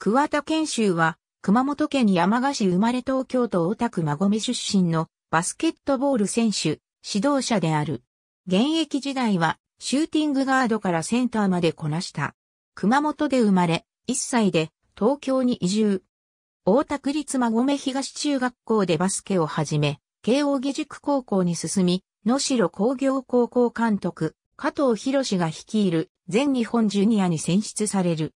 桑田研修は、熊本県山鹿市生まれ東京都大田区馬込出身のバスケットボール選手、指導者である。現役時代は、シューティングガードからセンターまでこなした。熊本で生まれ、1歳で東京に移住。大田区立馬込東中学校でバスケを始め、慶応義塾高校に進み、野城工業高校監督、加藤博が率いる全日本ジュニアに選出される。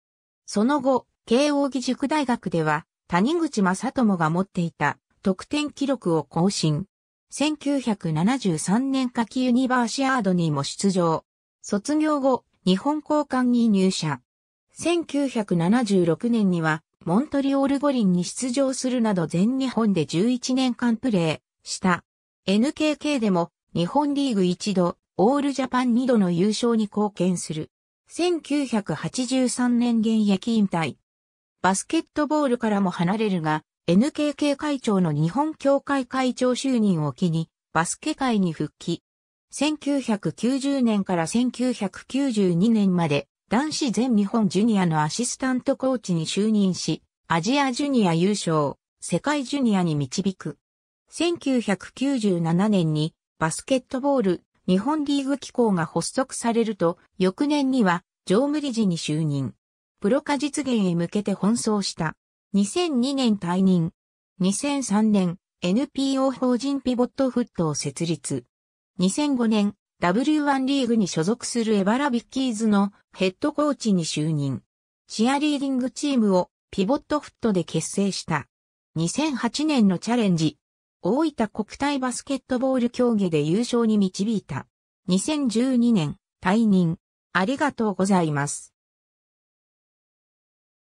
その後、慶応義塾大学では、谷口正智が持っていた得点記録を更新。1973年夏季ユニバーシアードにも出場。卒業後、日本交換に入社。1976年には、モントリオール五輪に出場するなど全日本で11年間プレーした。NKK でも日本リーグ1度、オールジャパン2度の優勝に貢献する。1983年現役引退。バスケットボールからも離れるが、NKK 会長の日本協会会長就任を機に、バスケ界に復帰。1990年から1992年まで、男子全日本ジュニアのアシスタントコーチに就任し、アジアジュニア優勝、世界ジュニアに導く。1997年にバスケットボール日本リーグ機構が発足されると、翌年には常務理事に就任。プロ化実現へ向けて奔走した。2002年退任。2003年、NPO 法人ピボットフットを設立。2005年、W1 リーグに所属するエバラビッキーズのヘッドコーチに就任。チアリーディングチームをピボットフットで結成した。2008年のチャレンジ。大分国体バスケットボール競技で優勝に導いた。2012年、退任。ありがとうございます。